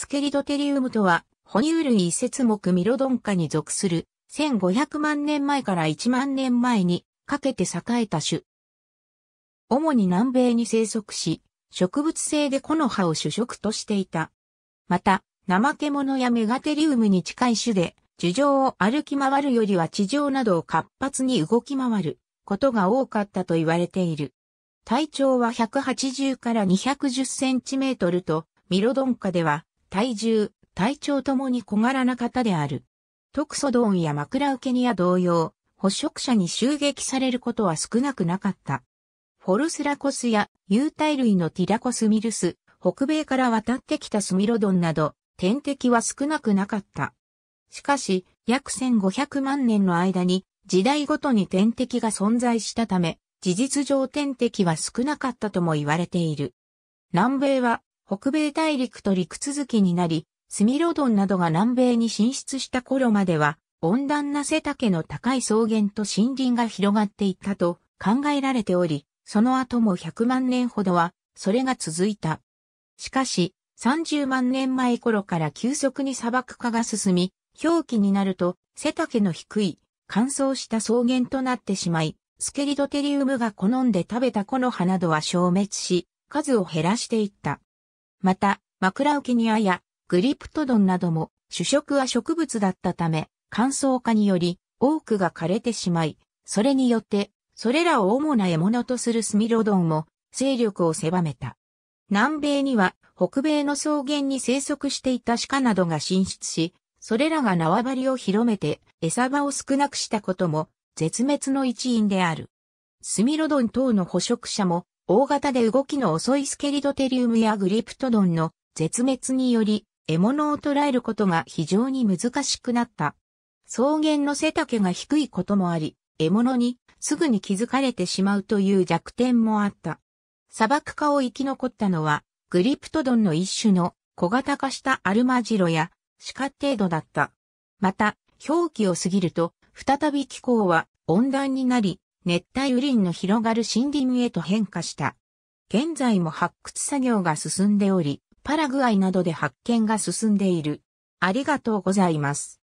スケリドテリウムとは、哺乳類遺節目ミロドン科に属する、1500万年前から1万年前にかけて栄えた種。主に南米に生息し、植物性で木の葉を主食としていた。また、怠け者やメガテリウムに近い種で、樹上を歩き回るよりは地上などを活発に動き回ることが多かったと言われている。体長は180から210センチメートルと、ミロドン科では体重、体調ともに小柄な方である。特ソドンや枕受けにや同様、捕食者に襲撃されることは少なくなかった。フォルスラコスや有体類のティラコスミルス、北米から渡ってきたスミロドンなど、天敵は少なくなかった。しかし、約1500万年の間に時代ごとに天敵が存在したため、事実上天敵は少なかったとも言われている。南米は北米大陸と陸続きになり、スミロドンなどが南米に進出した頃までは、温暖な背丈の高い草原と森林が広がっていったと考えられており、その後も100万年ほどは、それが続いた。しかし、30万年前頃から急速に砂漠化が進み、表記になると背丈の低い乾燥した草原となってしまい、スケリドテリウムが好んで食べた木の葉などは消滅し、数を減らしていった。また、枕ウきニアやグリプトドンなども主食は植物だったため、乾燥化により多くが枯れてしまい、それによって、それらを主な獲物とするスミロドンも勢力を狭めた。南米には北米の草原に生息していた鹿などが進出し、それらが縄張りを広めて餌場を少なくしたことも絶滅の一因である。スミロドン等の捕食者も大型で動きの遅いスケリドテリウムやグリプトドンの絶滅により、獲物を捕らえることが非常に難しくなった。草原の背丈が低いこともあり、獲物にすぐに気づかれてしまうという弱点もあった。砂漠化を生き残ったのは、グリプトドンの一種の小型化したアルマジロや鹿程度だった。また、氷期を過ぎると、再び気候は温暖になり、熱帯雨林の広がる森林へと変化した。現在も発掘作業が進んでおり、パラグアイなどで発見が進んでいる。ありがとうございます。